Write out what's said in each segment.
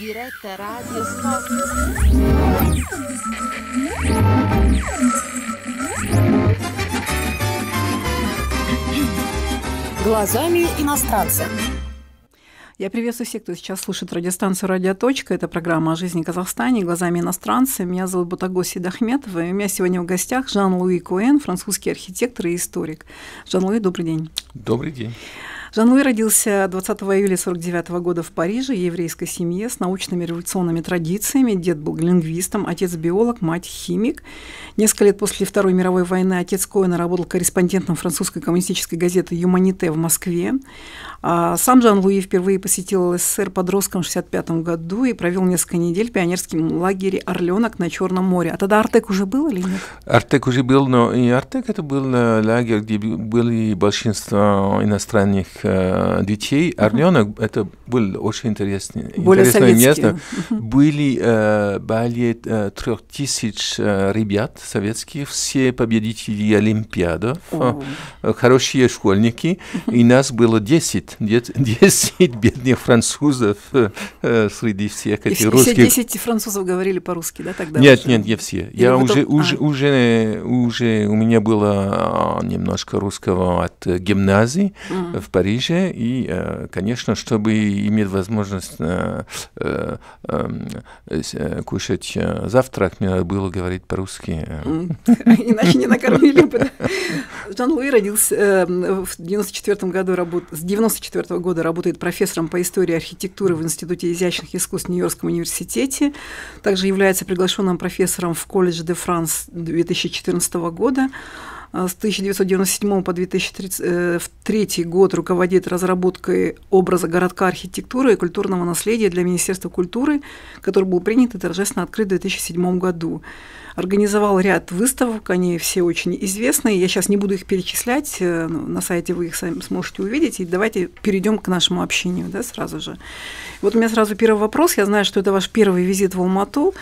Diretta Radio Глазами иностранца. Я приветствую всех, кто сейчас слушает радиостанцию «Радиоточка». Это программа о жизни Казахстане глазами иностранца. Меня зовут Бутагоси Дахметова. И у меня сегодня в гостях Жан-Луи Коэн, французский архитектор и историк. Жан-Луи, добрый день. Добрый день. Жанлы родился 20 июля 49 года в Париже, еврейской семье с научными революционными традициями. Дед был лингвистом, отец биолог, мать химик. Несколько лет после Второй мировой войны отец Коэна работал корреспондентом французской коммунистической газеты «Юманите» в Москве. А сам Жан Луи впервые посетил СССР подростком в 1965 году и провел несколько недель в пионерском лагере «Орленок» на Черном море. А тогда Артек уже был или нет? Артек уже был, но и Артек это был э, лагерь, где были большинство иностранных Э, детей. Орленок – это был очень интересный, Более интересное место. Были э, более э, трех тысяч э, ребят советских, все победители Олимпиадов, хорошие школьники, и нас было 10, 10 бедных французов э, э среди всех этих и русских. все 10 французов говорили по-русски, да, тогда? Нет, уже? нет, не все. Или Я уже, уже, а. уже, уже, у меня было а, немножко русского от э, гимназии mm. в Париже, и, э, конечно, чтобы имеет возможность э, э, эм, э, кушать завтрак, мне надо было говорить по-русски. Иначе не накормили бы. Жан-Луи родился эм, в 94 году, работ... с 94 -го года работает профессором по истории архитектуры в Институте изящных искусств Нью-Йоркском университете. Также является приглашенным профессором в колледже де Франс 2014 года. Э, с 1997 по 2003 э, год руководит разработкой образа городка архитектуры и культурного наследия для Министерства культуры, который был принят и торжественно открыт в 2007 году организовал ряд выставок, они все очень известные. Я сейчас не буду их перечислять, э, ну, на сайте вы их сами сможете увидеть. И давайте перейдем к нашему общению да, сразу же. Вот у меня сразу первый вопрос. Я знаю, что это ваш первый визит в Алмату,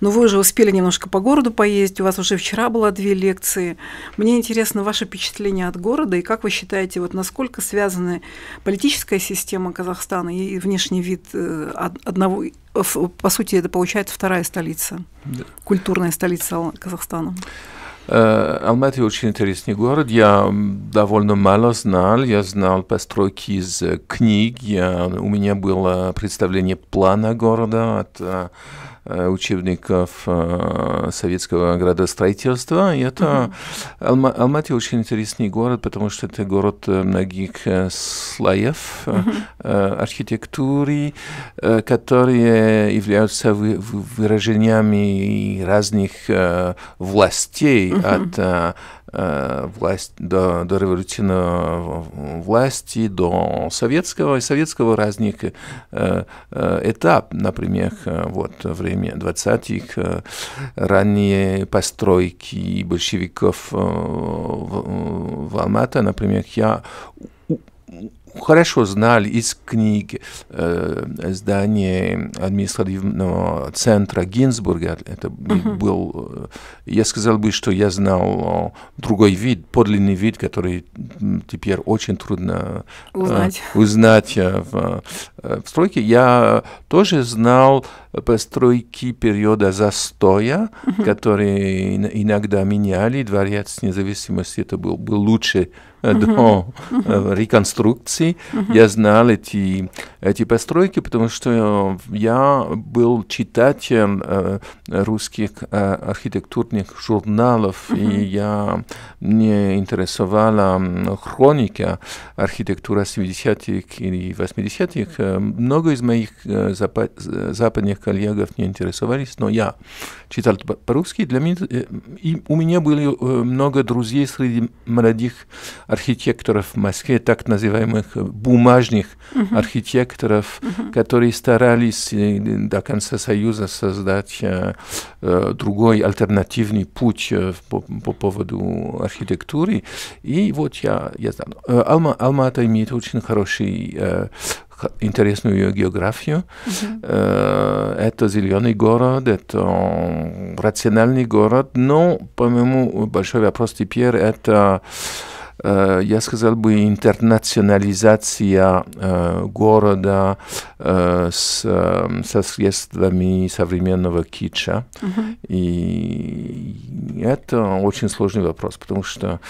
но вы уже успели немножко по городу поездить, у вас уже вчера было две лекции. Мне интересно ваше впечатление от города и как вы считаете, вот насколько связаны политическая система Казахстана и внешний вид э, одного по сути, это получается вторая столица, да. культурная столица Казахстана. Э, Алматы очень интересный город. Я довольно мало знал. Я знал постройки из э, книг. Я, у меня было представление плана города от э, Э, учебников э, советского градостроительства. И это mm-hmm. Алма- алмати очень интересный город, потому что это город э, многих слоев mm-hmm. архитектуры, которые являются выражениями разных властей mm-hmm. от Э, власть, до, до революционной э, власти, до советского и советского разных э, э, этап, например, вот время 20-х, ранние постройки большевиков в, в Алмата, например, я хорошо знали из книг э, здание административного центра Гинзбурга. Это uh-huh. был, э, я сказал бы, что я знал э, другой вид, подлинный вид, который теперь очень трудно э, узнать, э, узнать в, в стройке. Я тоже знал постройки периода застоя, uh-huh. которые иногда меняли. Дворец независимости это был, был лучше uh-huh. до uh реконструкции Греции. Угу. Я знал эти, эти постройки, потому что э, я был читателем э, русских э, архитектурных журналов, угу. и я, мне интересовала хроника архитектура 70-х или 80-х. Много из моих э, запад, западных коллегов не интересовались, но я читал по-русски. Для меня, э, и у меня были много друзей среди молодых архитекторов в Москве, так называемых самых э, бумажных uh-huh. архитекторов, uh-huh. которые старались э, до конца Союза создать э, э другой альтернативный путь э, по, по поводу архитектуры. И вот я, я знаю, Алма, Алма Алмата имеет очень хороший э, интересную географию. Uh -huh. Это зеленый город, это рациональный город, но, по-моему, большой вопрос теперь это Э, я сказал бы, интернационализация э, города э, с, эм, со средствами современного китча. Uh-huh. И это очень сложный вопрос, потому что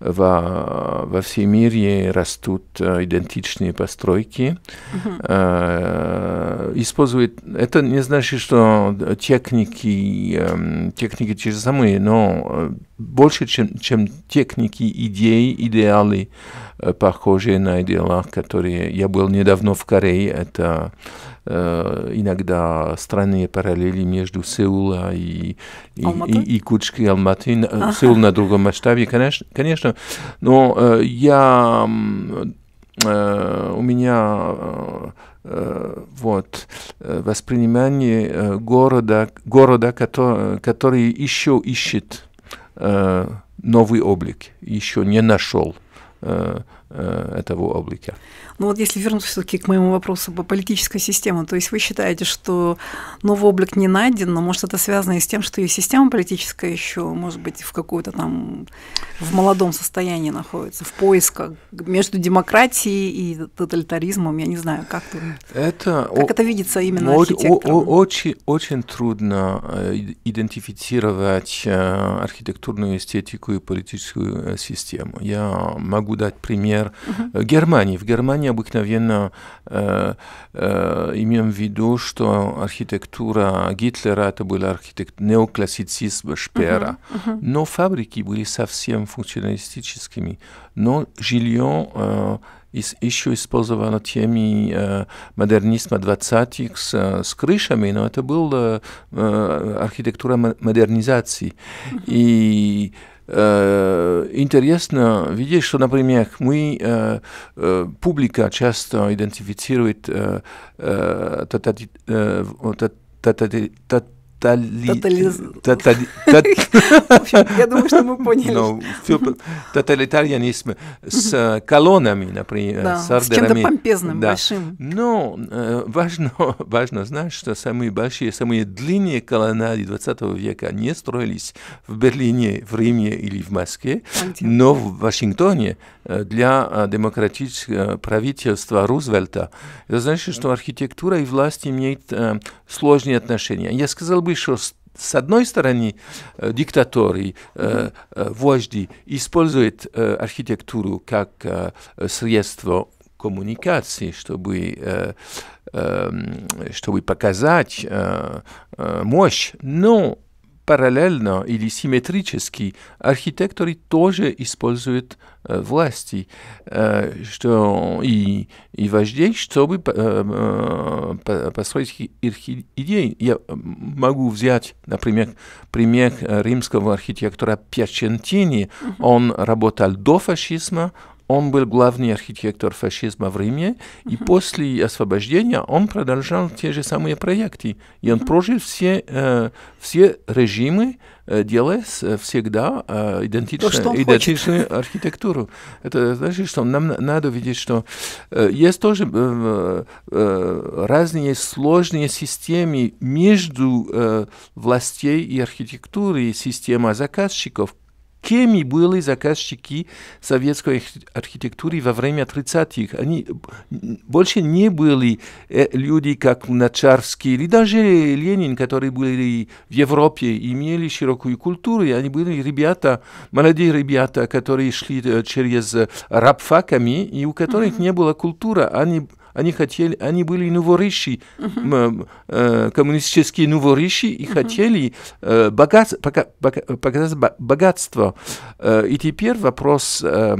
во, во всем мире растут идентичные постройки. Uh-huh. Используют... Это не значит, что техники, эм, техники те же самые, но больше, чем, чем техники, идеи, идеалы, э, похожие на идеалы, которые... Я был недавно в Корее, это э, иногда странные параллели между Сеулом и, и, и, и Кучки, Алматы. Э, ага. Сеул на другом масштабе, конечно, конечно но э, я... Э, у меня... Э, вот, воспринимание города, города который, который еще ищет Э, новый облик, еще не нашел э, э, этого облика. Ну вот если вернуться все-таки к моему вопросу по политической системе, то есть вы считаете, что новый облик не найден, но может это связано и с тем, что и система политическая еще, может быть, в какой-то там в молодом состоянии находится, в поисках между демократией и тоталитаризмом, я не знаю, как это, это как это видится именно о- архитектором? О- очень, очень трудно э, идентифицировать э, архитектурную эстетику и политическую э, систему. Я могу дать пример uh-huh. Германии. В Германии необыкновенно э, э, имеем в виду, что архитектура Гитлера это была архитект неоклассицизм Шпера. Uh-huh, uh-huh. Но фабрики были совсем функционалистическими. Но жилье э, еще использовала теми э, модернизма 20-х с, с крышами, но это была э, э, архитектура модернизации. Uh-huh. И Э, интересно видеть, что, например, мы, э, э, публика часто идентифицирует тотали... я думаю, что мы поняли. Но ну, тоталитаризм с э, колоннами, например, да, с ордерами. с чем-то помпезным, большим. Но ну, э, важно, важно знать, что самые большие, самые длинные колоннады 20 века не строились в Берлине, в Риме или в Москве, но в Вашингтоне э, для демократического правительства Рузвельта. Это значит, что архитектура и власть имеют сложные отношения. Я сказал бы, еще с одной стороны, э, диктаторы, э, э, вожди используют э, архитектуру как э, средство коммуникации, чтобы, э, э, чтобы показать э, э, мощь, но параллельно или симметрически архитекторы тоже используют э, власти э, что, и, и вождей, чтобы э, э, построить их идеи. Я э, могу взять, например, пример э, римского архитектора Пьячентини. Он работал до фашизма, он был главный архитектор фашизма в Риме, и после освобождения он продолжал те же самые проекты. И он прожил все, э, все режимы, э, делая э, всегда э, идентичную, То, идентичную архитектуру. Это значит, что нам надо видеть, что э, есть тоже э, э, разные сложные системы между э, властей и архитектурой, система заказчиков, кеми были заказчики советской архитектуры во время 30-х. Они больше не были э, люди, как Начарский, или даже Ленин, которые были в Европе, имели широкую культуру, и они были ребята, молодые ребята, которые шли э, через рабфаками, и у которых mm-hmm. не было культуры. Они они хотели, они были новориши, uh-huh. э, коммунистические новориши, и uh-huh. хотели э, богат, бога, бога, богатство. Э, и теперь вопрос э,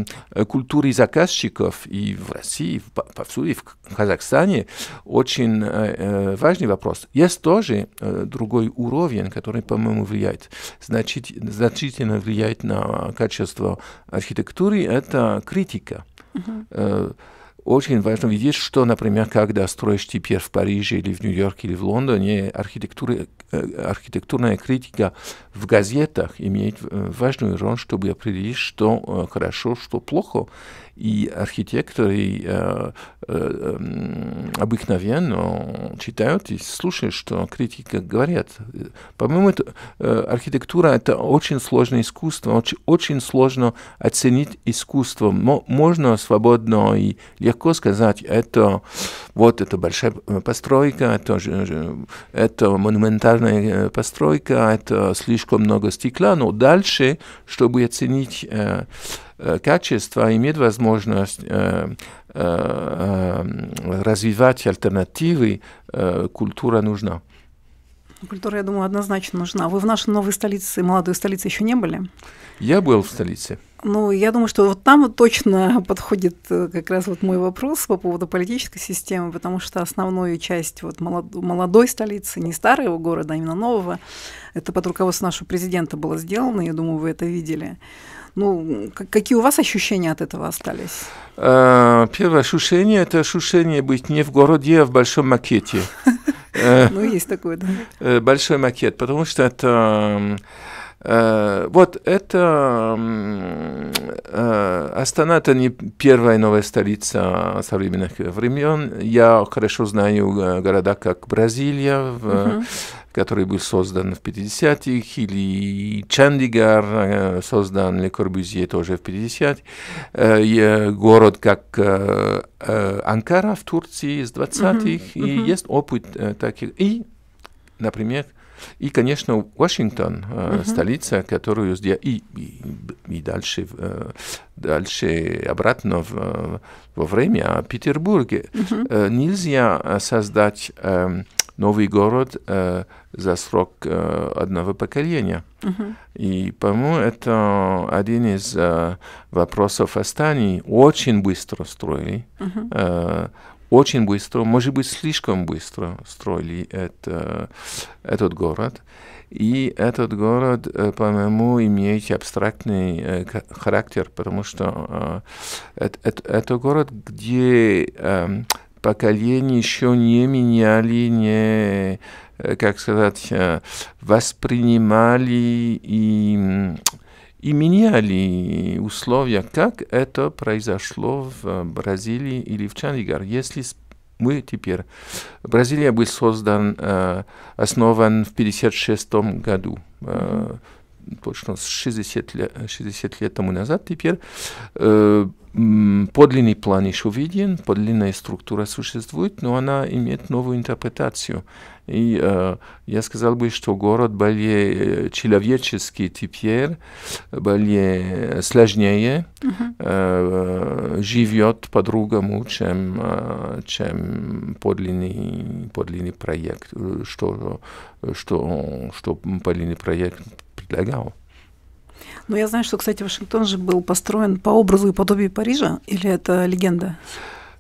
культуры заказчиков и в России, в, повсюду, и в Казахстане очень э, э, важный вопрос. Есть тоже э, другой уровень, который, по-моему, влияет, значит, значительно влияет на качество архитектуры, это критика. Uh-huh. Очень важно видеть, что, например, когда строишь теперь в Париже или в Нью-Йорке или в Лондоне, архитектура, э, архитектурная критика в газетах имеет э, важную роль, чтобы определить, что э, хорошо, что плохо и архитекторы э, э, обыкновенно читают и слушают, что критики говорят. По-моему, э, архитектура — это очень сложное искусство, очень, очень сложно оценить искусство. Можно свободно и легко сказать, это вот это большая постройка, это, это монументальная постройка, это слишком много стекла, но дальше, чтобы оценить Э, качества имеет возможность э, э, развивать альтернативы, культура нужна. Культура, я думаю, однозначно нужна. Вы в нашей новой столице, молодой столице, еще не были? Я был в столице. Ну, я думаю, что вот там вот точно подходит как раз вот мой вопрос по поводу политической системы, потому что основную часть вот молодой, молодой столицы, не старого города, а именно нового, это под руководством нашего президента было сделано, я думаю, вы это видели. Ну, какие у вас ощущения от этого остались? Э, первое ощущение – это ощущение быть не в городе, а в большом макете. Э, ну, есть такое, да. Э, большой макет, потому что это... Вот это Астана это не первая новая столица современных времен. Я хорошо знаю города, как Бразилия, который был создан в 50-х, или Чандигар, э, создан Ле Корбюзье тоже в 50-х, э, город как э, Анкара в Турции с 20-х, mm -hmm. и mm -hmm. есть опыт таких. И, например, и, конечно, Вашингтон, э, uh-huh. столица, которую сделали, и, и, и дальше, э, дальше обратно в, во время а Петербурге. Uh-huh. Э, нельзя создать эм, новый город э, за срок э, одного поколения. Uh-huh. И, по-моему, это один из э, вопросов Астани. Очень быстро строили. Uh-huh. Э, очень быстро, может быть, слишком быстро строили это, э, этот город. И этот город, э, по-моему, имеет абстрактный э, характер, потому что э, это, это, это город, где... Э, поколения, еще не меняли, не, э, как сказать, э, воспринимали и, и меняли условия, как это произошло в Бразилии или в Чандигар. Если мы теперь... Бразилия был создан, э, основан в 1956 году. Э, точно 60 лет, 60 лет тому назад теперь. Э, подлинный план еще виден, подлинная структура существует, но она имеет новую интерпретацию. И э, я сказал бы, что город более э, человеческий теперь, более сложнее, uh-huh. э, живет по-другому, чем, э, чем подлинный, подлинный проект, э, что, что, что подлинный проект предлагал. Ну я знаю, что, кстати, Вашингтон же был построен по образу и подобию Парижа, или это легенда?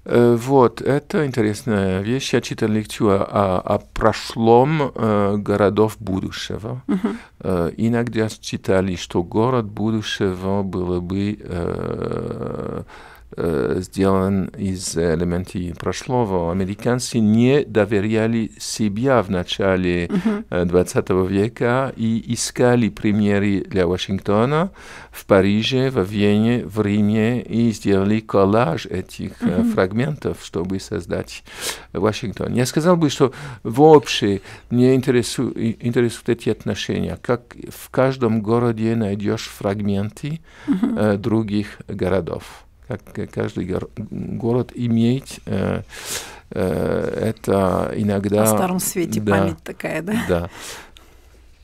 Э, вот, это интересная вещь. Я читал лекцию о, о прошлом э, городов будущего. Uh-huh. Э, иногда читали, что город будущего было бы э, Э, сделан из элементов прошлого. Американцы не доверяли себя в начале XX э, века и искали примеры для Вашингтона в Париже, в Вене, в Риме и сделали коллаж этих э, фрагментов, чтобы создать Вашингтон. Я сказал бы, что вообще мне интересуют, интересуют эти отношения, как в каждом городе найдешь фрагменты других городов как каждый гор город иметь э, э, это иногда... О старом свете да, память такая, да? Да.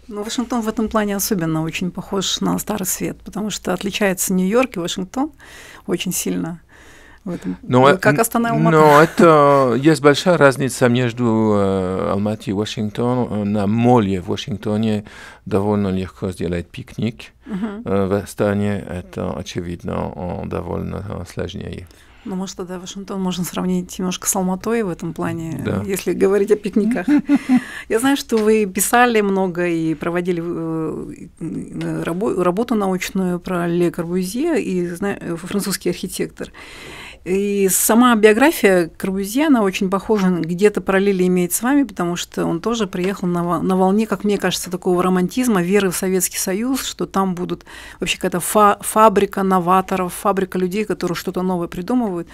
Ну, Вашингтон в этом плане особенно очень похож на Старый Свет, потому что отличается Нью-Йорк и Вашингтон очень сильно. Но, э, как Астана Алматы? Но это есть большая разница между э, Алматы и Вашингтоном. Э, на моле в Вашингтоне довольно легко сделать пикник. Uh-huh. Э, в Астане это, очевидно, довольно э, сложнее. Ну, может, тогда Вашингтон можно сравнить немножко с Алматой в этом плане, да. если говорить о пикниках. Я знаю, что вы писали много и проводили работу научную про Ле Корбузье и французский архитектор. И сама биография Карбузье, она очень похожа, где-то параллели имеет с вами, потому что он тоже приехал на, на волне, как мне кажется, такого романтизма, веры в Советский Союз, что там будут вообще какая-то фа фабрика новаторов, фабрика людей, которые что-то новое придумывают.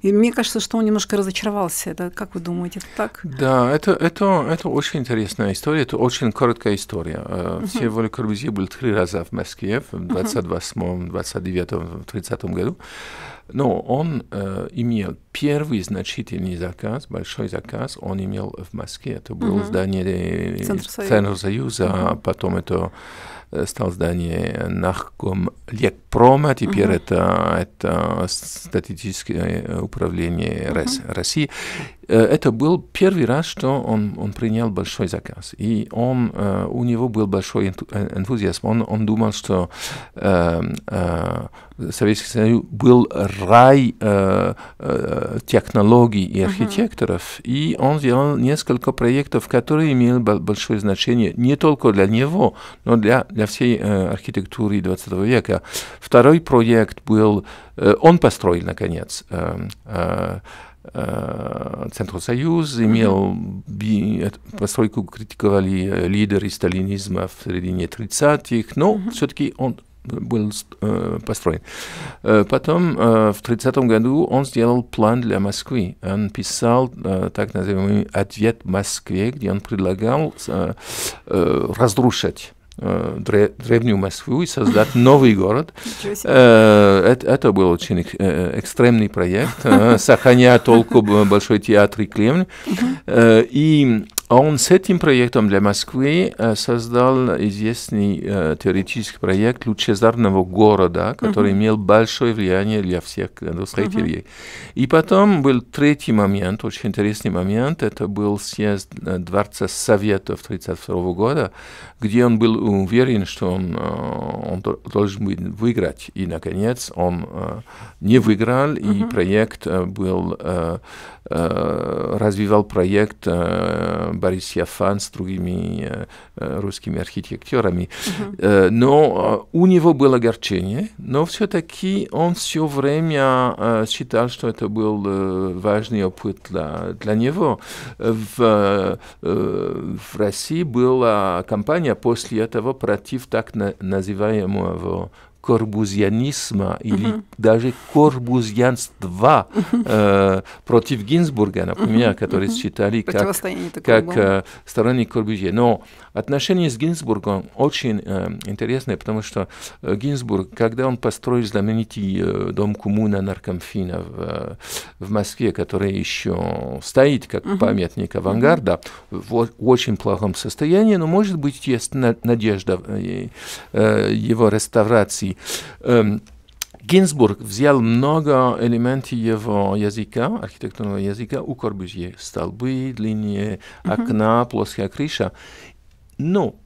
И мне кажется, что он немножко разочаровался. Это как вы думаете, это так? Да, это, это, это очень интересная история, это очень короткая история. Uh-huh. Э, Всего Корбузье был три раза в Москве в 28-м, 29-м, 30 году. Но он э, имел первый значительный заказ, большой заказ, он имел в Москве. Это было угу. здание Центр Союза, Центр Союза потом это э, стал здание Нахком Лекпрома, теперь угу. это, это статистическое управление угу. России. Э, это был первый раз, что он, он принял большой заказ. И он, э, у него был большой э, энтузиазм. Он, он думал, что Советский Союз был рай технологий и архитекторов. Uh-huh. И он сделал несколько проектов, которые имели большое значение не только для него, но для, для всей архитектуры 20 века. Второй проект был, он построил, наконец, Центр э, Центросоюз имел, э, поскольку критиковали э, лидеры сталинизма в середине 30-х, но mm-hmm. все-таки он был э, построен. потом, в 30 году, он сделал план для Москвы. Он писал так называемый «Ответ Москве», где он предлагал э, разрушать древнюю Москву и создать новый город. Э, это был очень э, э, экстремный проект, сохраняя только большой театр и Кремль. И а он с этим проектом для Москвы э, создал известный э, теоретический проект лучезарного города, который uh-huh. имел большое влияние для всех строителей. Uh-huh. И потом был третий момент, очень интересный момент, это был съезд э, Дворца Советов 1932 года, где он был уверен, что он, он должен выиграть. И, наконец, он не выиграл, uh-huh. и проект был Э, развивал проект э, Борис Яфан с другими э, русскими архитекторами. Uh-huh. Но у него было огорчение, но все-таки он все время считал, что это был важный опыт для, для него. В, в России была кампания после этого против так называемого корбузьянизма или uh -huh. даже корбузьянства э, против Гинзбурга, например, uh -huh. который uh -huh. считали как, как э, сторонник Корбузье. Но отношения с Гинзбургом очень э, интересные, потому что э, Гинзбург, когда он построил знаменитый э, дом коммуна наркомфина в, э, в Москве, который еще стоит как угу. памятник авангарда, в очень плохом состоянии, но, может быть, есть надежда э, э, его реставрации. Эм, Гинзбург взял много элементов его языка, архитектурного языка у Корбюзье. Столбы, длинные окна, плоская крыша. Но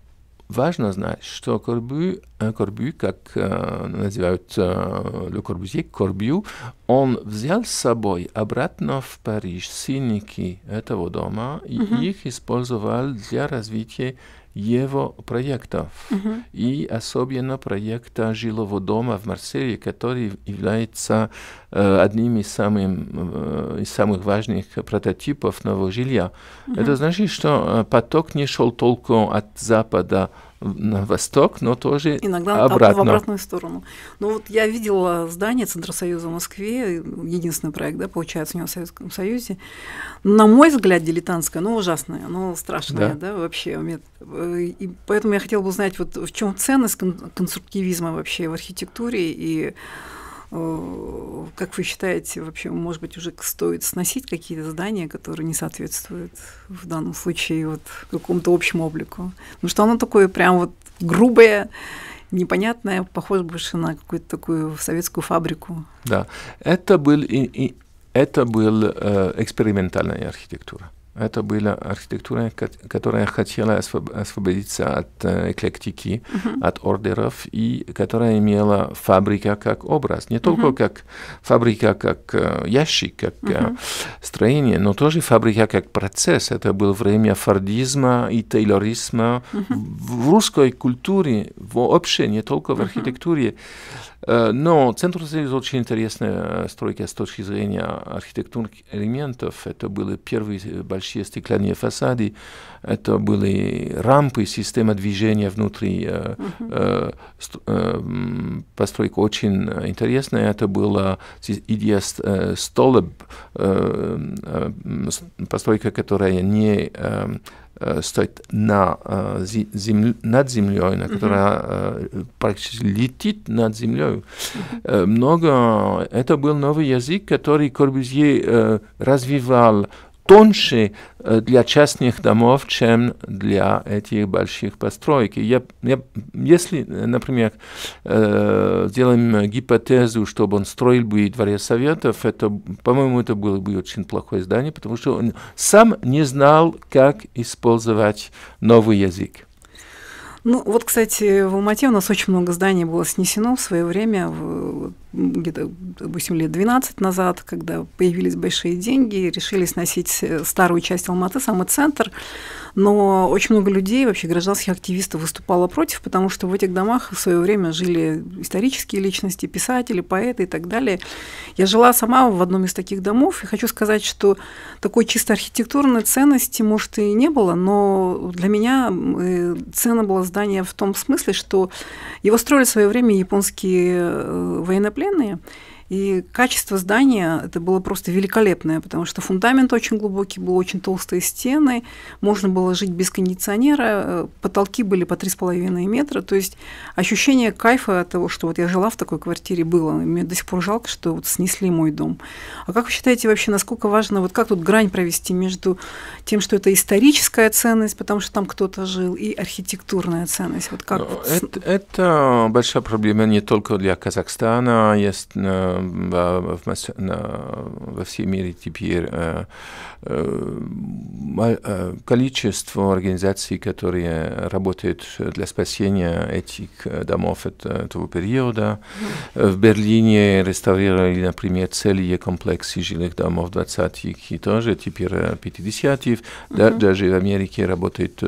важно знать, что Корбю, э, Корбю как э, называют э, Ле Корбюзье, Корбю, он взял с собой обратно в Париж синики этого дома и uh-huh. их использовал для развития его проектов. Uh-huh. И особенно проекта жилого дома в Марселе, который является э, одним из, самых э, из самых важных прототипов нового жилья. Uh-huh. Это значит, что э, поток не шел только от запада на восток, но тоже Иногда обратно. в обратную сторону. Ну вот я видела здание Центра Союза в Москве, единственный проект, да, получается, у него в Советском Союзе. На мой взгляд, дилетантское, но ужасное, но страшное, да, да вообще. Э, и поэтому я хотела бы узнать, вот в чем ценность конструктивизма вообще в архитектуре и как вы считаете, вообще, может быть, уже стоит сносить какие-то здания, которые не соответствуют в данном случае вот какому-то общему облику? Ну что оно такое прям вот грубое, непонятное, похоже больше на какую-то такую советскую фабрику. Да, это был, и, и, это был э, экспериментальная архитектура это была архитектура, которая хотела освободиться от э, эклектики, uh-huh. от ордеров, и которая имела фабрика как образ. Не только uh-huh. как фабрика, как э, ящик, как uh-huh. строение, но тоже фабрика как процесс. Это было время фордизма и тейлоризма. Uh-huh. В русской культуре вообще, не только в архитектуре, uh-huh Э, но Центр Союза очень интересная э, стройка с точки зрения архитектурных элементов. Это были первые э, большие стеклянные фасады, это были рампы, система движения внутри. Uh -huh. э, постройка очень интересная. Это была идея столб, э, постройка, которая не Э, стоит на, э, земле, над землей, на которая mm практически летит над землей. mm Много, это был новый язык, который Корбюзье развивал тоньше э, для частных домов, чем для этих больших построек. Я, я, если, э, например, э, сделаем гипотезу, чтобы он строил бы дворец советов, это, по-моему, это было бы очень плохое здание, потому что он сам не знал, как использовать новый язык. Ну, вот, кстати, в Алмате у нас очень много зданий было снесено в свое время, где-то 8 лет 12 назад, когда появились большие деньги, решились сносить э, старую часть Алматы, самый центр. Но очень много людей, вообще гражданских активистов выступало против, потому что в этих домах в свое время жили исторические личности, писатели, поэты и так далее. Я жила сама в одном из таких домов, и хочу сказать, что такой чисто архитектурной ценности, может, и не было, но для меня э, цена было здание в том смысле, что его строили в свое время японские э, военнопленные, и качество здания это было просто великолепное, потому что фундамент очень глубокий, был очень толстые стены, можно было жить без кондиционера, э, потолки были по 3,5 метра, то есть ощущение кайфа от того, что вот я жила в такой квартире, было. Мне до сих пор жалко, что вот снесли мой дом. А как вы считаете вообще, насколько важно, вот как тут грань провести между тем, что это историческая ценность, потому что там кто-то жил, и архитектурная ценность? Вот как это, ну, вот... это большая проблема не только для Казахстана, есть э, во всем мире теперь э, э, э, количество организаций, которые работают для спасения этих домов от этого периода. В Берлине реставрировали, например, целые комплексы жилых домов 20-х и тоже теперь 50-х. Да, даже в Америке работают,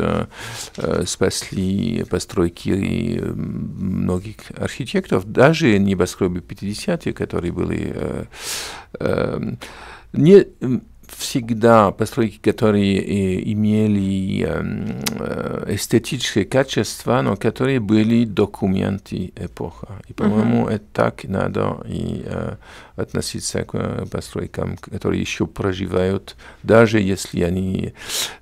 спасли постройки многих архитекторов, даже небоскребы 50-х, которые которые были э, эм, не всегда постройки, которые э, имели эм, э, эстетические качества, но которые были документы эпоха. И, по-моему, uh-huh. Э, это так надо и э, относиться к постройкам, которые еще проживают, даже если они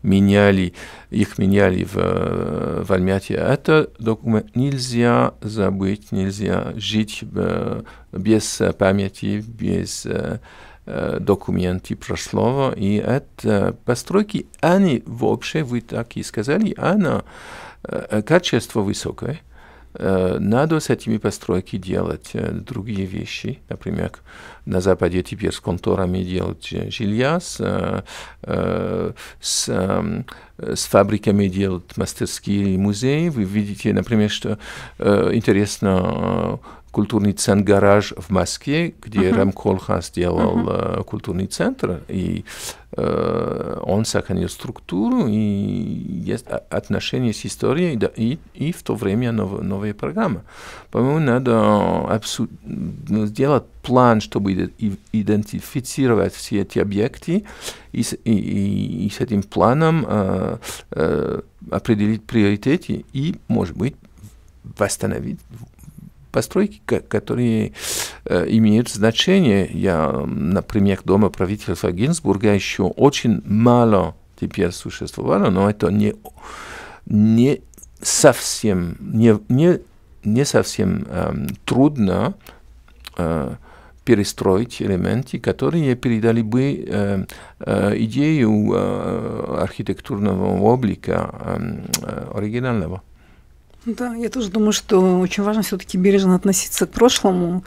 меняли, их меняли в, в Альмяте. Это документ. Нельзя забыть, нельзя жить э, без памяти, без э, документы прошлого, и это постройки, они вообще, вы так и сказали, она, качество высокое, надо с этими постройки делать другие вещи. Например, на Западе теперь с конторами делают жилья, с, с, с фабриками делают мастерские и музеи. Вы видите, например, что интересно культурный центр «Гараж» в Москве, где uh-huh. Рамколха сделал uh-huh. Э, культурный центр, и э, он сохранил структуру, и есть отношения с историей, да, и, и в то время нов, новые программы. По-моему, надо ну, сделать план, чтобы идентифицировать все эти объекты, и, с, и, и, и с этим планом э, э, определить приоритеты и, может быть, восстановить постройки, которые э, имеют значение. Я, например, дома правительства Гинзбурга еще очень мало теперь существовало, но это не, не совсем, не, не, не совсем эм, трудно э, перестроить элементы, которые передали бы э, э, идею э, архитектурного облика эм, э, оригинального. Да, я тоже думаю, что очень важно все-таки бережно относиться к прошлому,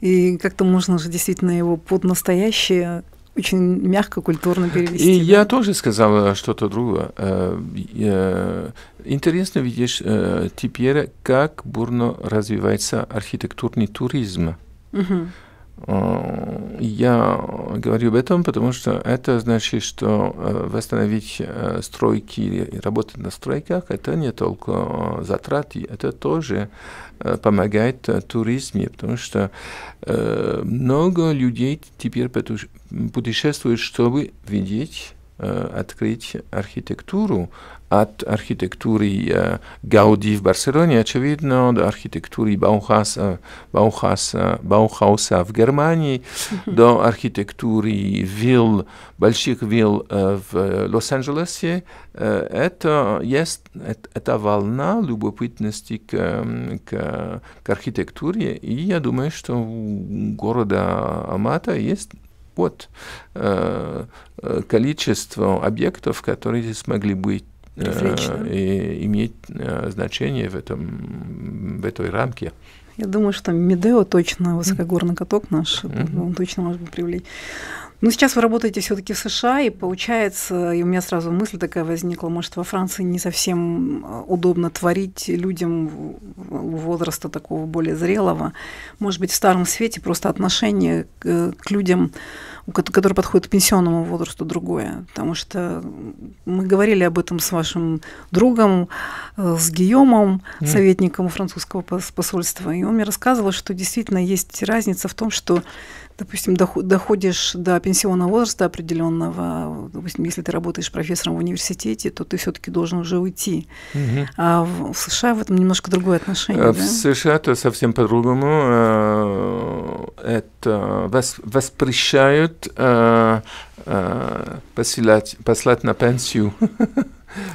и как-то можно же действительно его под настоящее очень мягко, культурно перевести. И да? я тоже сказал э, что-то другое. Э, э, интересно видишь теперь, как бурно развивается архитектурный туризм. Угу. Э, я говорю об этом, потому что это значит, что э, восстановить э, стройки и работать на стройках, это не только затраты, это тоже помогает туризме, потому что много людей теперь путешествуют, чтобы видеть открыть архитектуру, от архитектуры Гауди в Барселоне, очевидно, до архитектуры Баухаса, Баухаса, Баухауса в Германии, до архитектуры вилл, больших вилл в Лос-Анджелесе. Это есть эта волна любопытности к, к, к архитектуре, и я думаю, что у города Амата есть вот количество объектов, которые смогли быть Э, и иметь э, значение в, этом, в этой рамке. Я думаю, что Медео точно, высокогорный каток наш, mm-hmm. он точно может привлечь. Ну, сейчас вы работаете все-таки в США, и получается, и у меня сразу мысль такая возникла, может, во Франции не совсем э, удобно творить людям возраста такого более зрелого. Может быть, в старом свете просто отношение к, к людям, которые подходят к пенсионному возрасту, другое. Потому что мы говорили об этом с вашим другом, э, с Гийомом, mm. советником французского посольства, и он мне рассказывал, что действительно есть разница в том, что допустим, доходишь до пенсионного возраста определенного, допустим, если ты работаешь профессором в университете, то ты все-таки должен уже уйти. Угу. А в США в этом немножко другое отношение. А да? В США это совсем по-другому. Э, это воспрещают э, посылать, послать на пенсию.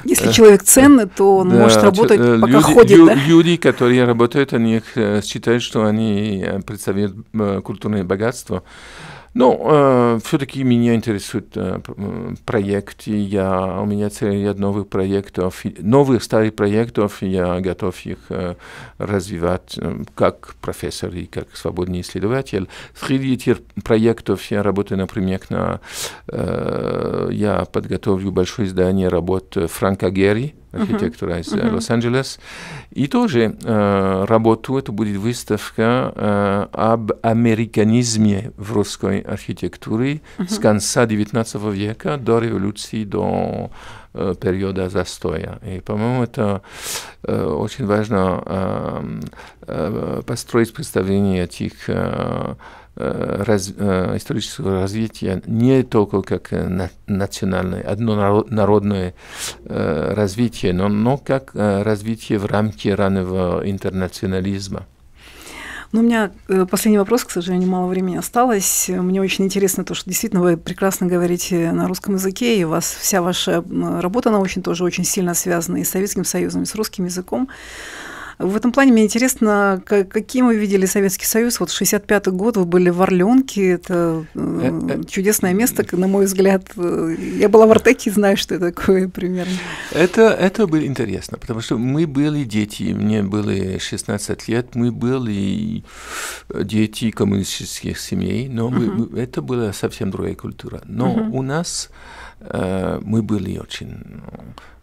Если э, человек ценный, то он да, может работать, э, пока люди, ходит. Лю, да? Люди, которые работают, они э, считают, что они представляют культурное богатство. Ну, э, все-таки меня интересуют э, проекты. Я, у меня целый ряд новых проектов, новых старых проектов. Я готов их э, развивать э, как профессор и как свободный исследователь. Среди этих проектов я работаю, например, на... Э, я подготовлю большое издание работ э, Франка Герри, архитектора из э, Лос-Анджелес. И тоже э, работу, это будет выставка э, об американизме в русской архитектуре с конца XIX века до революции, до э, периода застоя. И, по-моему, это э, очень важно э, э, построить представление этих э, Э, раз, э, исторического развития не только как э, национальное, одно народное развитие, но, но как развитие в рамке раннего интернационализма. Ну у меня последний вопрос, к сожалению, мало времени осталось. Мне очень интересно то, что действительно вы прекрасно говорите на русском языке, и у вас вся ваша работа, она очень тоже очень сильно связана и с Советским Союзом, и с русским языком. В этом плане мне интересно, как, каким вы видели Советский Союз. Вот 65-й год вы были в Орленке, это э, э, э, чудесное место, на мой взгляд. Я была в Артеке, знаю, что это такое примерно. Это, это было интересно, потому что мы были дети, мне было 16 лет, мы были дети коммунистических семей, но мы, uh-huh. это была совсем другая культура. Но uh-huh. у нас э, мы были очень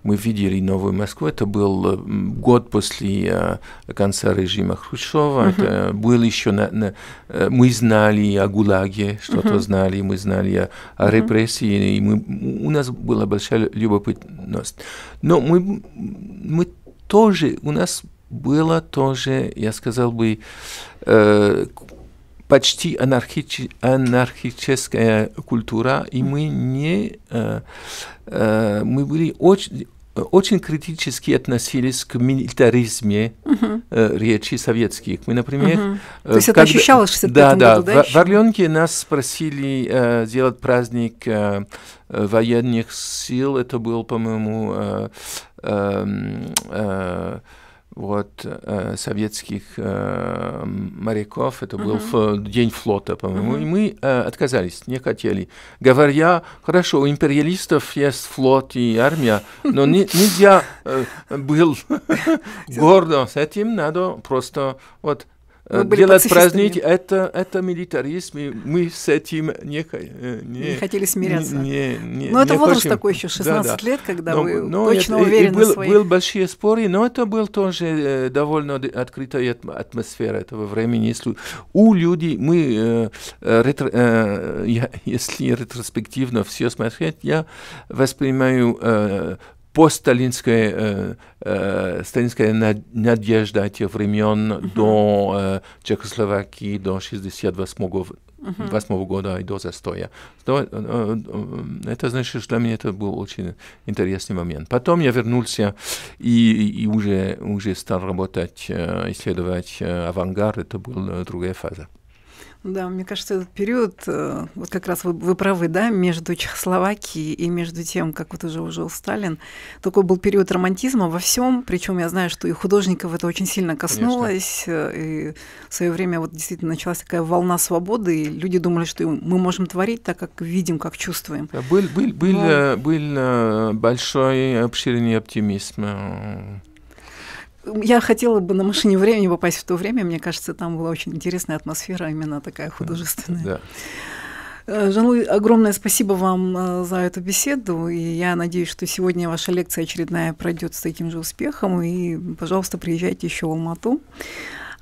мы видели новую Москву. Это был э, год после э, конца режима Хрущева. Uh-huh. Это был еще на, на, э, мы знали о ГУЛАГе, что-то uh-huh. знали, мы знали о, о репрессии, и мы, у нас была большая любопытность. Но мы, мы тоже, у нас было тоже, я сказал бы, э, почти анархич, анархическая культура, и мы не э, э, мы были очень очень критически относились к милитаризме uh-huh. э, речи советских. Мы, например, uh-huh. э, то есть это ощущалось в да, да, году, да? В, в Орленке нас спросили э, сделать праздник э, военных сил. Это был, по-моему, э, эм, э, э, вот, э, советских э, моряков. Это был uh-huh. день флота, по-моему. Uh-huh. И мы э, отказались, не хотели. Говоря, хорошо, у империалистов есть флот и армия, но не, нельзя э, был гордо с этим, надо просто вот Э, были делать праздники, это, это милитаризм, и мы с этим не, э, не, не хотели смиряться. Не, не, но не это возраст хотим. такой еще, 16 да, лет, когда но, вы но точно это, уверены был, в своих... Были большие споры, но это был тоже э, довольно открытая атмосфера этого времени. Если у людей мы, э, ретро, э, я, если ретроспективно все смотреть, я воспринимаю э, постсталинская э, э сталинская надежда этих времен uh -huh. до э, Чехословакии, до 68 -го, uh -huh. года и до застоя. То, э, э, э, это значит, что для меня это был очень интересный момент. Потом я вернулся и, и уже, уже стал работать, исследовать авангард, это была другая фаза. Да, мне кажется, этот период, э, вот как раз вы, вы правы, да, между Чехословакией и между тем, как вот уже ужил Сталин, такой был период романтизма во всем, причем я знаю, что и художников это очень сильно коснулось, Конечно. Э, и в свое время вот действительно началась такая волна свободы, и люди думали, что мы можем творить так, как видим, как чувствуем. был, был, был, Но... Э, был большой, обширный оптимизм я хотела бы на машине времени попасть в то время. Мне кажется, там была очень интересная атмосфера, именно такая художественная. Да. Э, Жанлы, огромное спасибо вам э, за эту беседу. И я надеюсь, что сегодня ваша лекция очередная пройдет с таким же успехом. И, пожалуйста, приезжайте еще в Алмату.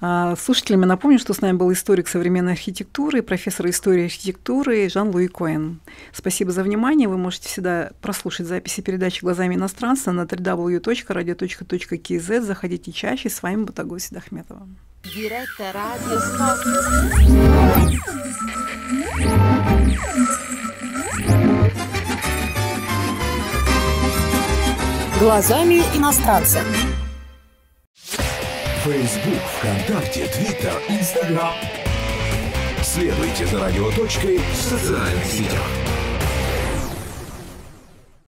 А, слушателям напомню, что с нами был историк современной архитектуры, профессор истории архитектуры Жан-Луи Коэн. Спасибо за внимание. Вы можете всегда прослушать записи передачи «Глазами иностранца» на www.radio.kz. Заходите чаще. С вами Батагой Дахметова. «Глазами иностранца» Facebook, ВКонтакте, Твиттер, Инстаграм. Следуйте за радио точкой в социальных сетях.